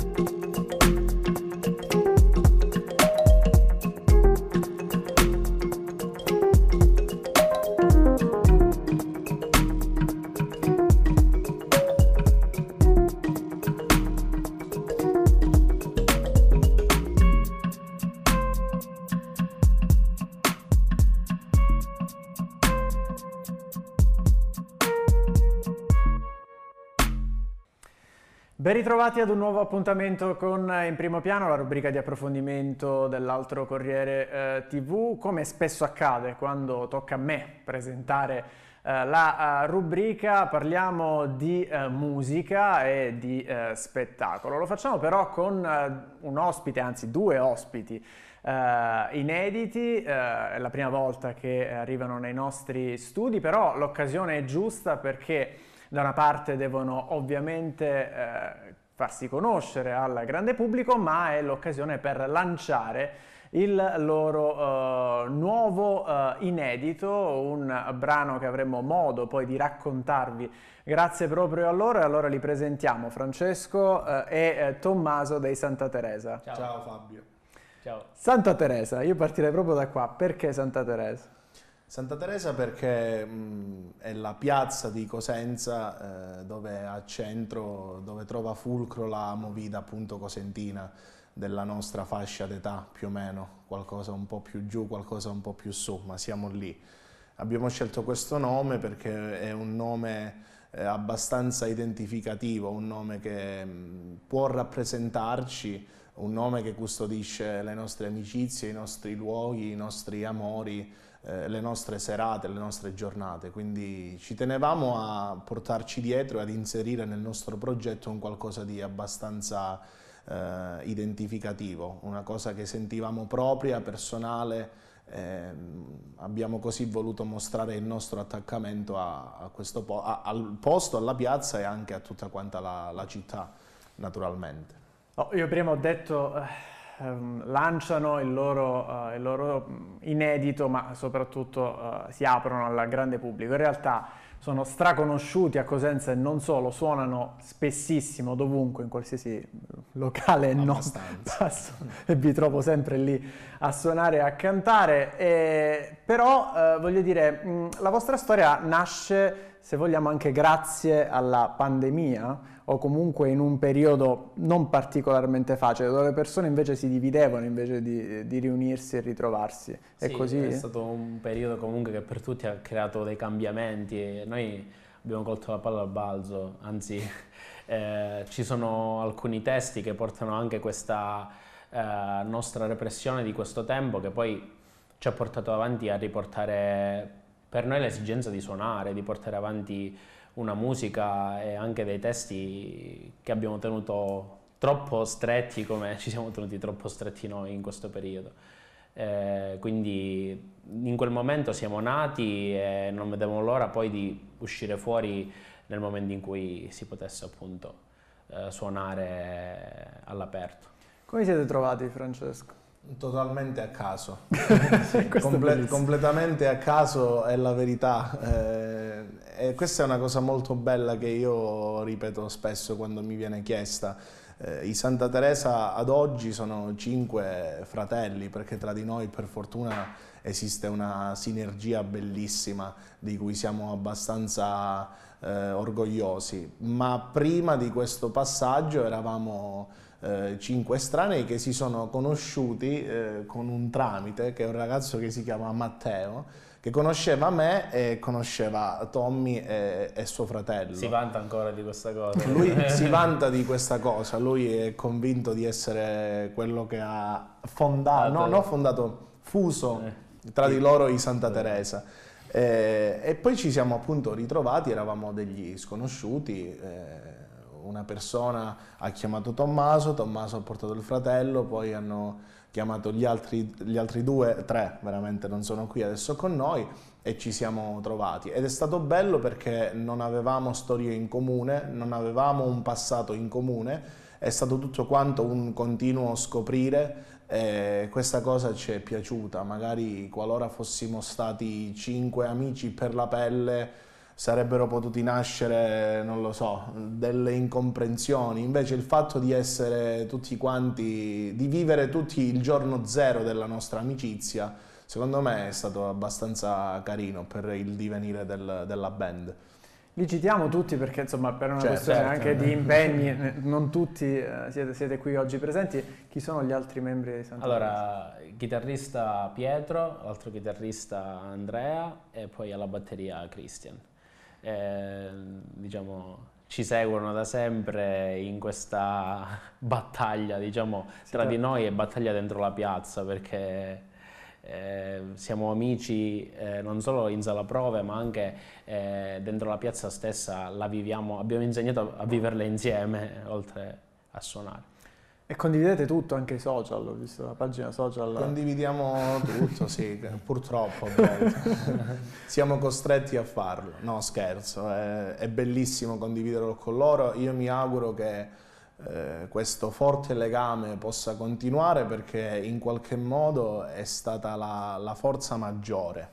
Thank you. Ben ritrovati ad un nuovo appuntamento con eh, In Primo Piano, la rubrica di approfondimento dell'altro Corriere eh, TV. Come spesso accade quando tocca a me presentare eh, la uh, rubrica, parliamo di eh, musica e di eh, spettacolo. Lo facciamo però con un ospite, anzi due ospiti Uh, inediti, uh, è la prima volta che arrivano nei nostri studi, però l'occasione è giusta perché da una parte devono ovviamente uh, farsi conoscere al grande pubblico, ma è l'occasione per lanciare il loro eh, nuovo eh, inedito, un brano che avremo modo poi di raccontarvi grazie proprio a loro e allora li presentiamo Francesco eh, e eh, Tommaso dei Santa Teresa. Ciao, Ciao Fabio. Ciao. Santa Teresa, io partirei proprio da qua, perché Santa Teresa? Santa Teresa perché mh, è la piazza di Cosenza eh, dove a centro, dove trova fulcro la movida appunto cosentina della nostra fascia d'età più o meno, qualcosa un po' più giù, qualcosa un po' più su, ma siamo lì. Abbiamo scelto questo nome perché è un nome eh, abbastanza identificativo, un nome che mh, può rappresentarci, un nome che custodisce le nostre amicizie, i nostri luoghi, i nostri amori, eh, le nostre serate, le nostre giornate, quindi ci tenevamo a portarci dietro e ad inserire nel nostro progetto un qualcosa di abbastanza eh, identificativo, una cosa che sentivamo propria, personale, eh, abbiamo così voluto mostrare il nostro attaccamento a, a questo po a, al posto, alla piazza e anche a tutta quanta la, la città, naturalmente. Oh, io prima ho detto eh, ehm, lanciano il loro, eh, il loro, mm, inedito, ma soprattutto eh, si aprono al grande pubblico. In realtà sono straconosciuti a Cosenza e non solo, suonano spessissimo dovunque, in qualsiasi locale non passo e vi trovo sempre lì a suonare e a cantare, e, però eh, voglio dire, mh, mm, la vostra storia nasce se vogliamo anche grazie alla pandemia o comunque in un periodo non particolarmente facile, dove le persone invece si dividevano invece di, di riunirsi e ritrovarsi. È sì, così? È stato un periodo comunque che per tutti ha creato dei cambiamenti. Noi abbiamo colto la palla al balzo, anzi eh, ci sono alcuni testi che portano anche questa eh, nostra repressione di questo tempo che poi ci ha portato avanti a riportare per noi l'esigenza di suonare, di portare avanti una musica e anche dei testi che abbiamo tenuto troppo stretti come ci siamo tenuti troppo stretti noi in questo periodo. Eh, quindi in quel momento siamo nati e non vedevamo l'ora poi di uscire fuori nel momento in cui si potesse appunto eh, suonare all'aperto. Come siete trovati Francesco? Totalmente a caso, Comple- completamente a caso è la verità. Eh, e questa è una cosa molto bella che io ripeto spesso quando mi viene chiesta. Eh, I Santa Teresa ad oggi sono cinque fratelli, perché tra di noi per fortuna esiste una sinergia bellissima di cui siamo abbastanza eh, orgogliosi. Ma prima di questo passaggio eravamo eh, cinque estranei che si sono conosciuti eh, con un tramite, che è un ragazzo che si chiama Matteo, che conosceva me e conosceva Tommy e, e suo fratello. Si vanta ancora di questa cosa. Lui si vanta di questa cosa, lui è convinto di essere quello che ha fondato, no, no fondato, fuso eh. tra di loro i Santa Teresa. Eh, e poi ci siamo appunto ritrovati, eravamo degli sconosciuti. Eh, una persona ha chiamato Tommaso, Tommaso ha portato il fratello, poi hanno chiamato gli altri, gli altri due, tre veramente non sono qui adesso con noi e ci siamo trovati. Ed è stato bello perché non avevamo storie in comune, non avevamo un passato in comune, è stato tutto quanto un continuo scoprire e questa cosa ci è piaciuta. Magari qualora fossimo stati cinque amici per la pelle sarebbero potuti nascere, non lo so, delle incomprensioni. Invece il fatto di essere tutti quanti, di vivere tutti il giorno zero della nostra amicizia, secondo me è stato abbastanza carino per il divenire del, della band. Li citiamo tutti perché insomma per una cioè, questione certo. anche eh. di impegni non tutti eh, siete, siete, qui oggi presenti. Chi sono gli altri membri di Santa Allora, il chitarrista Pietro, l'altro chitarrista Andrea e poi alla batteria Christian eh, diciamo, ci seguono da sempre in questa battaglia diciamo, tra di certo. noi e battaglia dentro la piazza perché eh, siamo amici eh, non solo in sala prove ma anche eh, dentro la piazza stessa la viviamo, abbiamo insegnato a viverla insieme oltre a suonare. E condividete tutto anche i social, ho visto la pagina social. Condividiamo tutto, sì, purtroppo. Siamo costretti a farlo, no scherzo, è, è, bellissimo condividerlo con loro. Io mi auguro che eh, questo forte legame possa continuare perché in qualche modo è stata la, la forza maggiore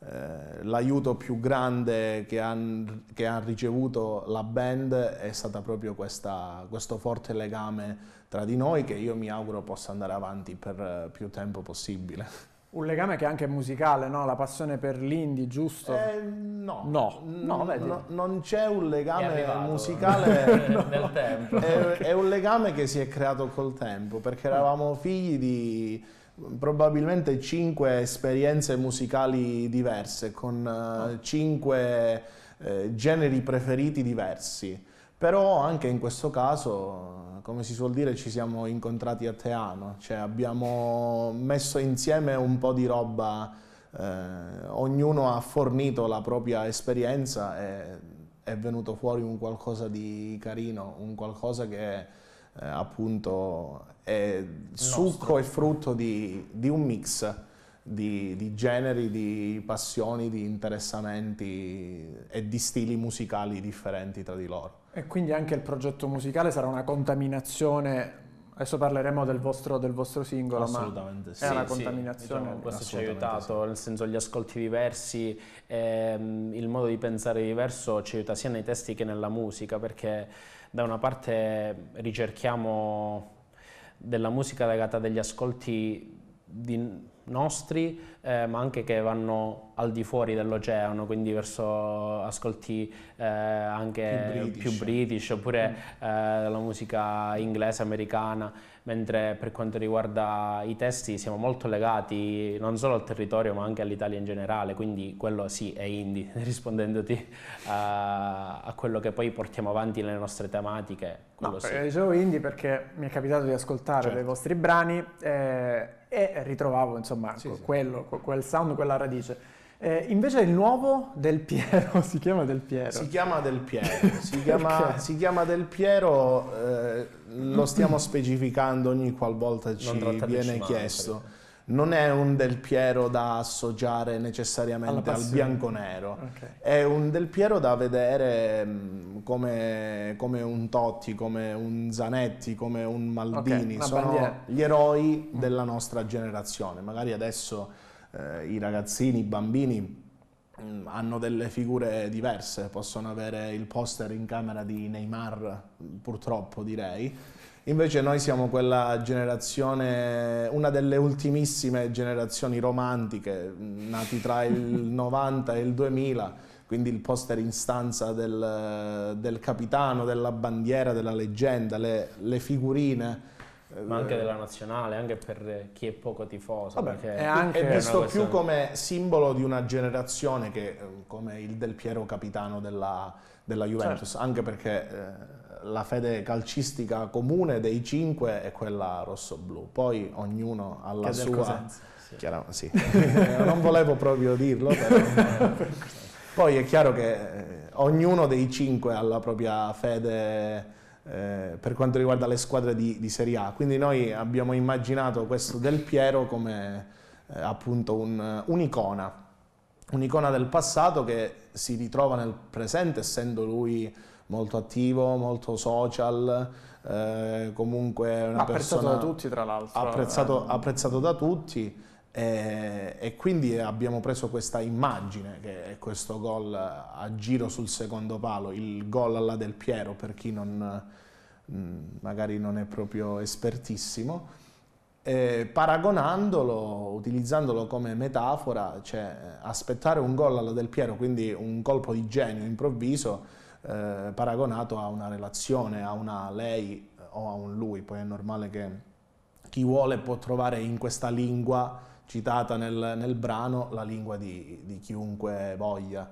eh, l'aiuto più grande che ha ricevuto la band è stato proprio questa, questo forte legame tra di noi che io mi auguro possa andare avanti per eh, più tempo possibile. Un legame che è anche musicale, no? La passione per l'indie, giusto? Eh, no. No, no, no, no non c'è un legame musicale nel tempo. È, è, un legame che si è creato col tempo, perché eravamo figli di probabilmente cinque esperienze musicali diverse, con eh, ah. cinque eh, generi preferiti diversi. Però anche in questo caso, come si suol dire, ci siamo incontrati a Teano, cioè abbiamo messo insieme un po' di roba, eh, ognuno ha fornito la propria esperienza e è venuto fuori un qualcosa di carino, un qualcosa che eh, appunto è succo e frutto di, di un mix di, di, generi, di passioni, di interessamenti e di stili musicali differenti tra di loro. E quindi anche il progetto musicale sarà una contaminazione Adesso parleremo del vostro, del vostro singolo, Assolutamente, ma sì, è una contaminazione. Sì, diciamo, questo ci ha aiutato, sì. nel senso gli ascolti diversi, ehm, il modo di pensare diverso ci aiuta sia nei testi che nella musica, perché da una parte ricerchiamo della musica legata agli ascolti di nostri, eh, ma anche che vanno al di fuori dell'oceano, quindi verso ascolti eh, anche più british, più british oppure mm. eh, la musica inglese, americana, mentre per quanto riguarda i testi siamo molto legati non solo al territorio ma anche all'Italia in generale, quindi quello sì è indie, rispondendoti a, eh, a quello che poi portiamo avanti nelle nostre tematiche. No, sì. Eh, dicevo indie perché mi è capitato di ascoltare certo. dei vostri brani. Eh, e ritrovavo insomma sì, quello, sì. quel sound, quella radice. Eh, invece il nuovo Del Piero si chiama Del Piero. Si chiama Del Piero, si, chiama, si chiama, Del Piero, eh, lo stiamo specificando ogni qualvolta ci viene chiesto non è un Del Piero da associare necessariamente al bianco-nero, okay. è un Del Piero da vedere mm, come, come, un Totti, come un Zanetti, come un Maldini, okay, sono bandiera. gli eroi mm. della nostra generazione, magari adesso eh, i ragazzini, i bambini mm, hanno delle figure diverse, possono avere il poster in camera di Neymar, purtroppo direi, Invece noi siamo quella generazione, una delle ultimissime generazioni romantiche, nati tra il 90 e il 2000, quindi il poster in stanza del, del capitano, della bandiera, della leggenda, le, le figurine ma anche della nazionale, anche per chi è poco tifoso. Vabbè, è, anche è visto più come simbolo di una generazione che eh, come il Del Piero capitano della, della Juventus, certo. anche perché eh, la fede calcistica comune dei cinque è quella rosso-blu, poi ognuno ha la sua... Chiaro, sì. non volevo proprio dirlo, però... Poi è chiaro che eh, ognuno dei cinque ha la propria fede eh, per quanto riguarda le squadre di, di, Serie A. Quindi noi abbiamo immaginato questo Del Piero come eh, appunto un'icona un'icona del passato che si ritrova nel presente essendo lui molto attivo, molto social, eh, comunque una apprezzato persona... da tutti tra l'altro. Apprezzato, ehm. apprezzato, da tutti eh, e quindi abbiamo preso questa immagine che è questo gol a giro sul secondo palo, il gol alla Del Piero per chi non, mm, magari non è proprio espertissimo eh, paragonandolo, utilizzandolo come metafora, cioè eh, aspettare un gol alla Del Piero, quindi un colpo di genio improvviso, eh, paragonato a una relazione, a una lei eh, o a un lui, poi è normale che chi vuole può trovare in questa lingua citata nel, nel brano la lingua di, di chiunque voglia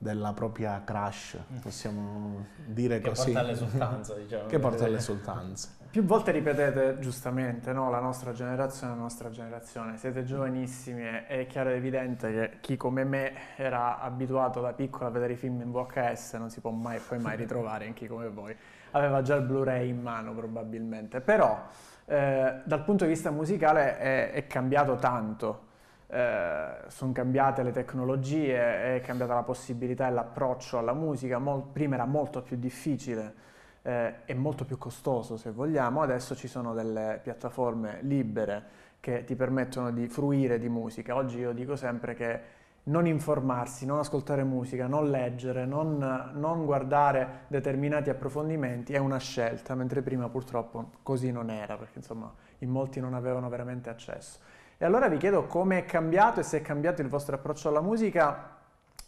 della propria crush, mm. possiamo dire che così. Porta all'esultanza, diciamo. che porta all'esultanza. Più volte ripetete giustamente, no? la nostra generazione, è la nostra generazione. Siete giovanissimi e è chiaro ed evidente che chi come me era abituato da piccolo a vedere i film in VHS non si può mai, poi mai ritrovare in chi come voi. Aveva già il Blu-ray in mano probabilmente, però eh, dal punto di vista musicale è, è cambiato tanto eh, sono cambiate le tecnologie, è cambiata la possibilità e l'approccio alla musica, Mol prima era molto più difficile eh, è molto più costoso se vogliamo, adesso ci sono delle piattaforme libere che ti permettono di fruire di musica. Oggi io dico sempre che non informarsi, non ascoltare musica, non leggere, non, non guardare determinati approfondimenti è una scelta, mentre prima purtroppo così non era, perché insomma in molti non avevano veramente accesso. E allora vi chiedo come è cambiato e se è cambiato il vostro approccio alla musica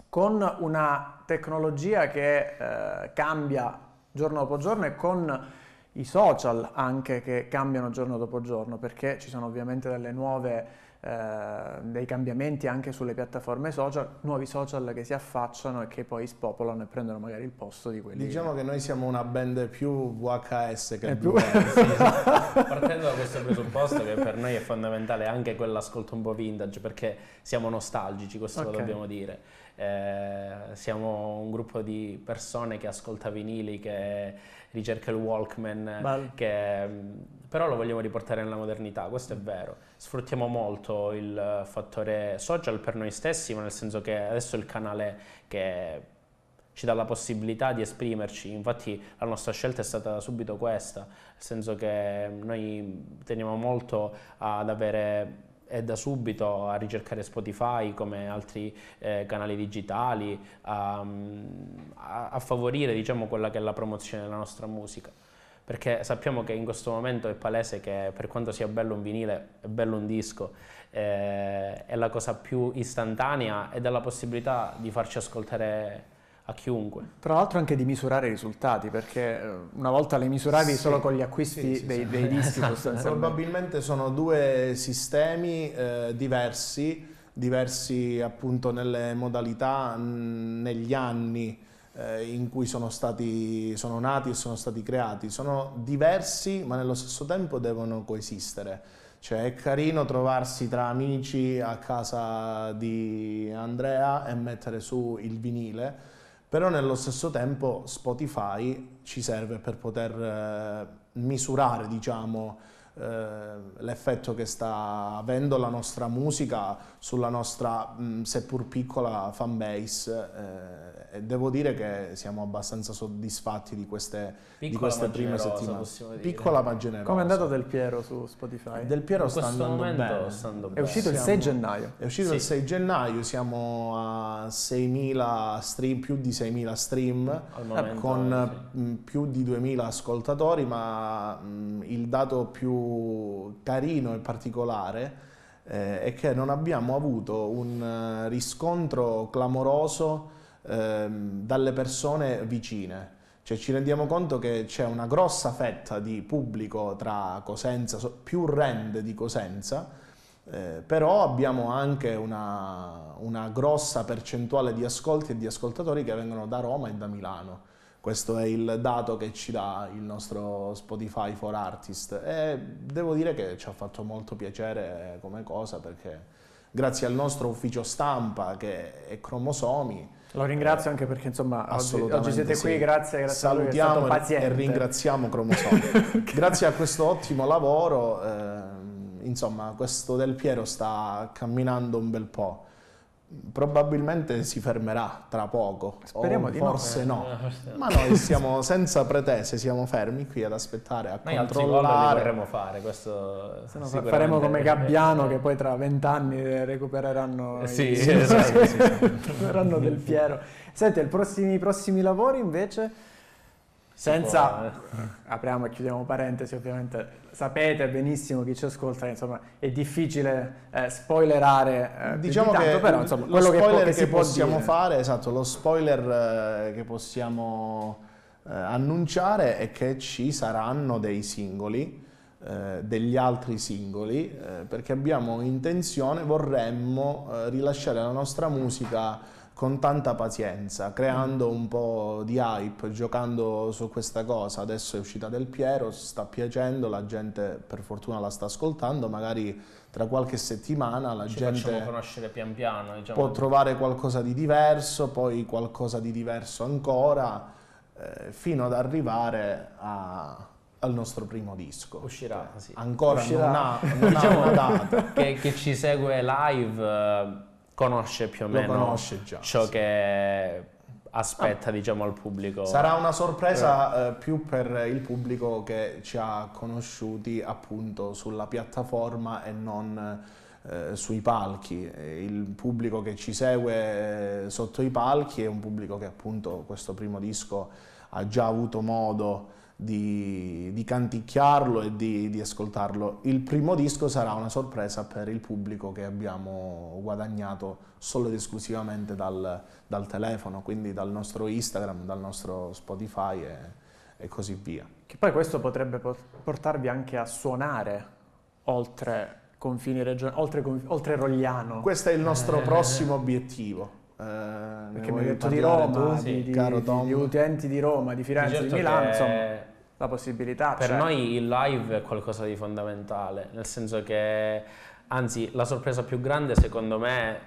con una tecnologia che eh, cambia giorno dopo giorno e con i social anche che cambiano giorno dopo giorno, perché ci sono ovviamente delle nuove eh, dei cambiamenti anche sulle piattaforme social, nuovi social che si affacciano e che poi spopolano e prendono magari il posto di quelli. Diciamo che noi siamo una band più VHS che più... Partendo da questo presupposto che per noi è fondamentale anche quell'ascolto un po' vintage perché siamo nostalgici, questo okay. lo dobbiamo dire. Eh, siamo un gruppo di persone che ascolta vinili, che ricerca il Walkman, che, mm, però lo vogliamo riportare nella modernità, questo è vero sfruttiamo molto il fattore social per noi stessi, ma nel senso che adesso è il canale che ci dà la possibilità di esprimerci, infatti la nostra scelta è stata subito questa, nel senso che noi teniamo molto ad avere e da subito a ricercare Spotify come altri eh, canali digitali, a, a, favorire diciamo, quella che è la promozione della nostra musica perché sappiamo che in questo momento è palese che per quanto sia bello un vinile, è bello un disco, eh, è la cosa più istantanea ed è la possibilità di farci ascoltare a chiunque. Tra l'altro anche di misurare i risultati, perché eh, una volta li misuravi sì, solo con gli acquisti sì, sì, dei, dei, dischi Probabilmente sono due sistemi eh, diversi, diversi appunto nelle modalità, mh, negli anni, eh, in cui sono, stati, sono nati e sono stati creati. Sono diversi ma nello stesso tempo devono coesistere. Cioè è carino trovarsi tra amici a casa di Andrea e mettere su il vinile, però nello stesso tempo Spotify ci serve per poter eh, misurare, diciamo, eh, l'effetto che sta avendo la nostra musica sulla nostra mm, seppur piccola fan base eh, e devo dire che siamo abbastanza soddisfatti di queste, di queste prime settimane piccola ma generosa come è andato Del Piero su Spotify? Del Piero sta andando, sta andando, bene. è uscito siamo, il 6 gennaio è uscito sì. il 6 gennaio siamo a 6.000 stream più di 6.000 stream momento, con eh, sì. Mm, più di 2.000 ascoltatori ma mh, mm, il dato più carino e particolare eh, è che non abbiamo avuto un eh, riscontro clamoroso eh, dalle persone vicine. Cioè ci rendiamo conto che c'è una grossa fetta di pubblico tra Cosenza, più rend di Cosenza, eh, però abbiamo anche una, una grossa percentuale di ascolti e di ascoltatori che vengono da Roma e da Milano. Questo è il dato che ci dà il nostro Spotify for Artist e devo dire che ci ha fatto molto piacere come cosa perché grazie al nostro ufficio stampa che è Cromosomi. Lo ringrazio anche perché insomma oggi, oggi siete sì. qui, grazie, grazie Salutiamo a lui, e ringraziamo Cromosomi. Grazie a questo ottimo lavoro, eh, insomma questo Del Piero sta camminando un bel po' probabilmente si fermerà tra poco. Speriamo o di forse no. Eh, no. Ma noi siamo senza pretese, siamo fermi qui ad aspettare, a noi controllare. Noi vorremmo fare, questo Se no, faremo come Gabbiano che poi tra vent'anni recupereranno, eh sì, i... esatto, sì, recupereranno Del Piero. Senti, i prossimi, i prossimi lavori invece? senza, eh. apriamo e chiudiamo parentesi ovviamente, sapete benissimo chi ci ascolta, insomma è difficile eh, spoilerare eh, diciamo di tanto, che però insomma, quello che, po- che, che possiamo dire. fare, esatto, lo spoiler eh, che possiamo eh, annunciare è che ci saranno dei singoli, eh, degli altri singoli, perché abbiamo intenzione, vorremmo rilasciare la nostra musica con tanta pazienza, creando mm. un po' di hype, giocando su questa cosa. Adesso è uscita del Piero, sta piacendo, la gente per fortuna la sta ascoltando, magari tra qualche settimana la Ci gente pian piano, diciamo. può trovare qualcosa di diverso, poi qualcosa di diverso ancora, eh, fino ad arrivare a, al nostro primo disco. Uscirà, sì. Ancora Uscirà. non ha, non diciamo, ha data. Che, che, ci segue live eh, conosce più o lo meno già, ciò sì. che aspetta ah. diciamo al pubblico. Sarà una sorpresa eh. eh. più per il pubblico che ci ha conosciuti appunto sulla piattaforma e non eh, sui palchi. Il pubblico che ci segue eh, sotto i palchi è un pubblico che appunto questo primo disco ha già avuto modo di, di canticchiarlo e di, di, ascoltarlo. Il primo disco sarà una sorpresa per il pubblico che abbiamo guadagnato solo ed esclusivamente dal, dal telefono, quindi dal nostro Instagram, dal nostro Spotify e, e così via. Che poi questo potrebbe portarvi anche a suonare oltre confini regionali, oltre, oltre, Rogliano. Questo è il nostro eh, prossimo obiettivo. Eh, perché mi hai detto di Roma, tu, sì, di, caro di, Tom. di utenti di Roma, di Firenze, di, certo di Milano, insomma la possibilità. Per cioè... noi il live è qualcosa di fondamentale, nel senso che, anzi, la sorpresa più grande secondo me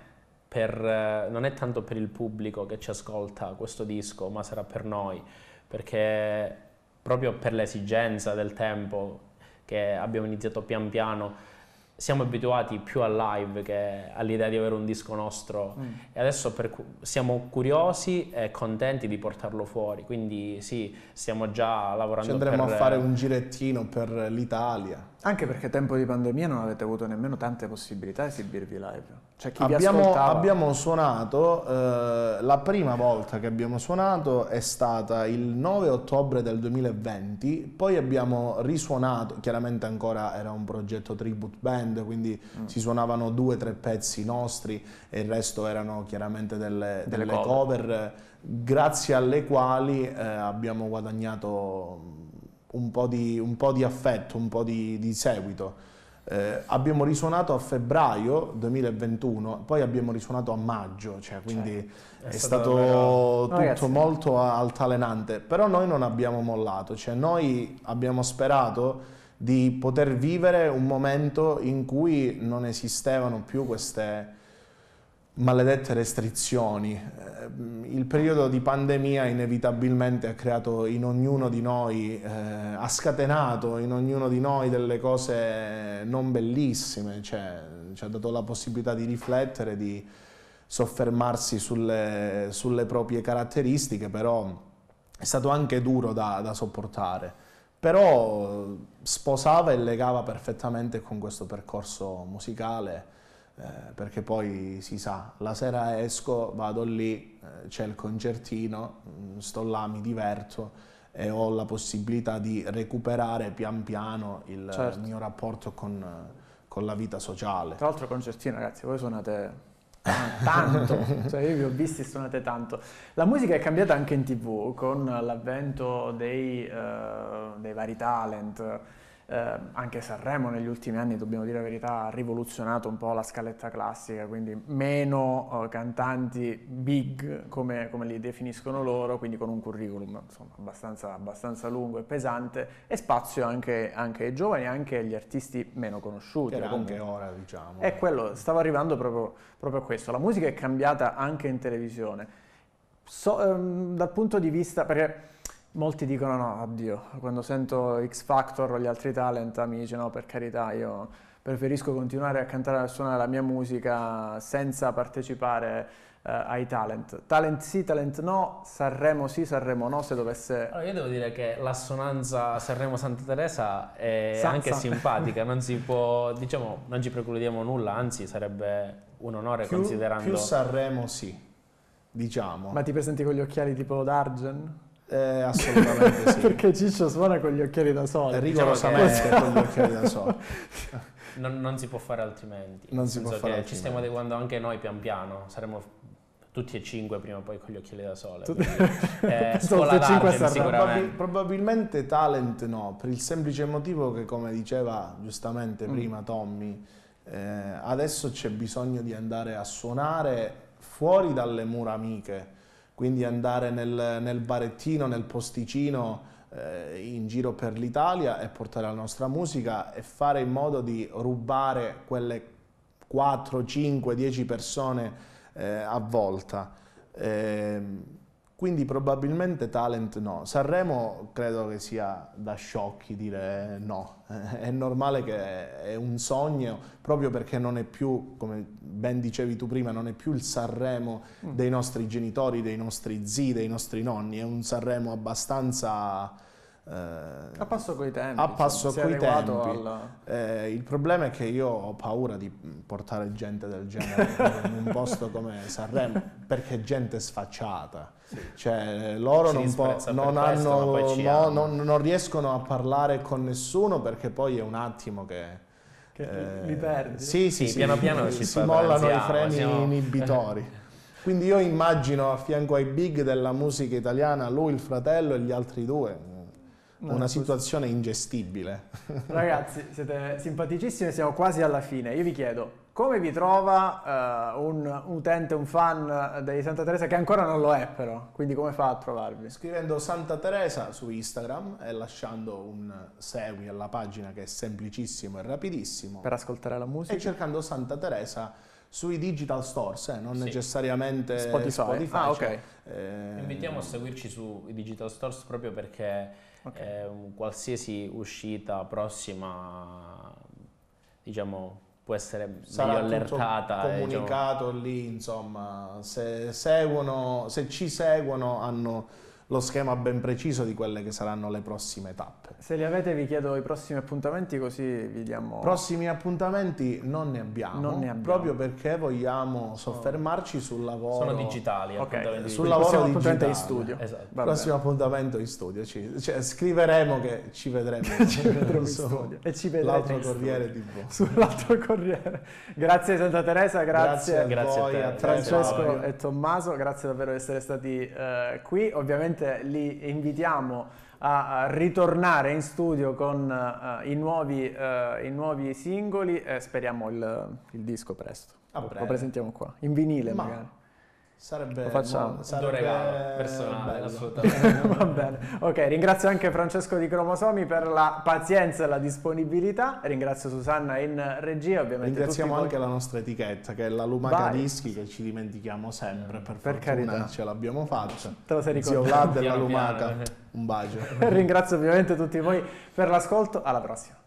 per, non è tanto per il pubblico che ci ascolta questo disco, ma sarà per noi, perché proprio per l'esigenza del tempo che abbiamo iniziato pian piano siamo abituati più al live che all'idea di avere un disco nostro mm. e adesso per, siamo curiosi e contenti di portarlo fuori, quindi sì, stiamo già lavorando Ci andremo per... a fare un girettino per l'Italia. Anche perché tempo di pandemia non avete avuto nemmeno tante possibilità di esibirvi live. Cioè, abbiamo, abbiamo, suonato, eh, la prima volta che abbiamo suonato è stata il 9 ottobre del 2020, poi abbiamo risuonato, chiaramente ancora era un progetto tribute band, quindi mm. si suonavano due o tre pezzi nostri e il resto erano chiaramente delle, delle, delle cover. cover, grazie alle quali eh, abbiamo guadagnato un po' di, un po di affetto, un po' di, di seguito. Eh, abbiamo risuonato a febbraio 2021, poi abbiamo risuonato a maggio, cioè, quindi cioè, è, è, stato, stato tutto ragazzi. Eh. molto altalenante, però noi non abbiamo mollato, cioè, noi abbiamo sperato di poter vivere un momento in cui non esistevano più queste, maledette restrizioni. Eh, il periodo di pandemia inevitabilmente ha creato in ognuno di noi, eh, ha scatenato in ognuno di noi delle cose non bellissime, cioè, ci ha dato la possibilità di riflettere, di soffermarsi sulle, sulle proprie caratteristiche, però è stato anche duro da, da sopportare. Però sposava e legava perfettamente con questo percorso musicale eh, perché poi si sa, la sera esco, vado lì, eh, c'è il concertino, mm, sto là, mi diverto e ho la possibilità di recuperare pian piano il certo. mio rapporto con, con la vita sociale. Tra l'altro concertino ragazzi, voi suonate tanto, cioè io vi ho visti e suonate tanto. La musica è cambiata anche in tv con l'avvento dei, uh, dei vari talent, eh, anche Sanremo negli ultimi anni, dobbiamo dire la verità, ha rivoluzionato un po' la scaletta classica, quindi meno eh, cantanti big, come, come, li definiscono loro, quindi con un curriculum insomma, abbastanza, abbastanza, lungo e pesante, e spazio anche, anche, ai giovani, anche agli artisti meno conosciuti. Era comunque. anche ora, diciamo. E quello, stavo arrivando proprio, proprio a questo. La musica è cambiata anche in televisione. So, ehm, dal punto di vista, perché Molti dicono no, oddio, quando sento X Factor o gli altri talent, amici, no, per carità, io preferisco continuare a cantare e a suonare la mia musica senza partecipare eh, ai talent. Talent sì, talent no, Sanremo sì, Sanremo no, se dovesse... Allora io devo dire che l'assonanza Sanremo-Santa Teresa è San, anche simpatica, non si può, diciamo, non ci precludiamo nulla, anzi sarebbe un onore più, considerando... Più Sanremo sì, diciamo. Ma ti presenti con gli occhiali tipo Dargen? Eh, assolutamente sì. Perché Ciccio suona con gli occhiali da sole. Eh, diciamo rigorosamente diciamo con gli occhiali da sole. non, non, si può fare altrimenti. Non si può fare altrimenti. Ci stiamo adeguando anche noi pian piano. Saremo tutti e cinque prima o poi con gli occhiali da sole. Quindi, eh, scuola d'arte sicuramente. probabilmente talent no, per il semplice motivo che come diceva giustamente mm. prima mm. Tommy, eh, adesso c'è bisogno di andare a suonare fuori dalle mura amiche quindi andare nel, nel barettino, nel posticino eh, in giro per l'Italia e portare la nostra musica e fare in modo di rubare quelle 4, 5, 10 persone eh, a volta. Eh, quindi probabilmente talent no. Sanremo credo che sia da sciocchi dire no, è normale che è un sogno proprio perché non è più, come ben dicevi tu prima, non è più il Sanremo mm. dei nostri genitori, dei nostri zii, dei nostri nonni, è un Sanremo abbastanza eh, a passo coi tempi. A passo insomma, coi tempi. Alla... Eh, il problema è che io ho paura di portare gente del genere in un posto come Sanremo, perché gente sfacciata. Sì. Cioè, loro non, po- non, hanno, questo, no, non, non riescono a parlare con nessuno perché poi è un attimo che... Che eh, li perdi. Sì, sì, sì piano sì, piano si, si mollano i freni siamo... inibitori. Quindi io immagino a fianco ai big della musica italiana lui, il fratello e gli altri due una no, eh, situazione ingestibile. Ragazzi, siete simpaticissimi, siamo quasi alla fine. Io vi chiedo, come vi trova uh, un utente, un fan di Santa Teresa che ancora non lo è però? Quindi come fa a trovarvi? Scrivendo Santa Teresa su Instagram e lasciando un segui alla pagina che è semplicissimo e rapidissimo. Per ascoltare la musica. E cercando Santa Teresa sui digital stores, eh, non sì. necessariamente Spotify. Spotify ah, cioè, ok. Eh... Invitiamo a seguirci sui digital stores proprio perché Okay. Eh, qualsiasi uscita prossima, diciamo, può essere Sarà allertata. comunicato eh, diciamo. lì, insomma, se, seguono, se ci seguono hanno lo schema ben preciso di quelle che saranno le prossime tappe. Se li avete vi chiedo i prossimi appuntamenti così vi diamo... Prossimi appuntamenti non ne abbiamo, non ne abbiamo. proprio perché vogliamo oh. soffermarci sul lavoro... Sono digitali, okay. sul lavoro digitale. in studio. Esatto. prossimo appuntamento in studio, ci, cioè, scriveremo che ci vedremo. ci vedremo studio. E ci vedremo L'altro Corriere di voi. Sull'altro Corriere. grazie Santa Teresa, grazie, grazie, a, grazie voi, a te, Francesco grazie. e Tommaso, grazie davvero di essere stati eh, qui. Ovviamente ovviamente li invitiamo a ritornare in studio con uh, i, nuovi, uh, i, nuovi, singoli e speriamo il, il disco presto. Lo presentiamo qua, in vinile Ma. magari. Sarebbe, lo facciamo. Buono, sarebbe regalo personale, bello. assolutamente. Va bene. Ok, ringrazio anche Francesco di Cromosomi per la pazienza e la disponibilità. Ringrazio Susanna in regia, ovviamente. Ringraziamo anche voi. la nostra etichetta, che è la Lumaca Vai. Dischi, che ci dimentichiamo sempre. Per, per carità, ce l'abbiamo fatta. Te lo sei ricordato. Zio Vlad della Lumaca, un bacio. Ringrazio ovviamente tutti voi per l'ascolto. Alla prossima.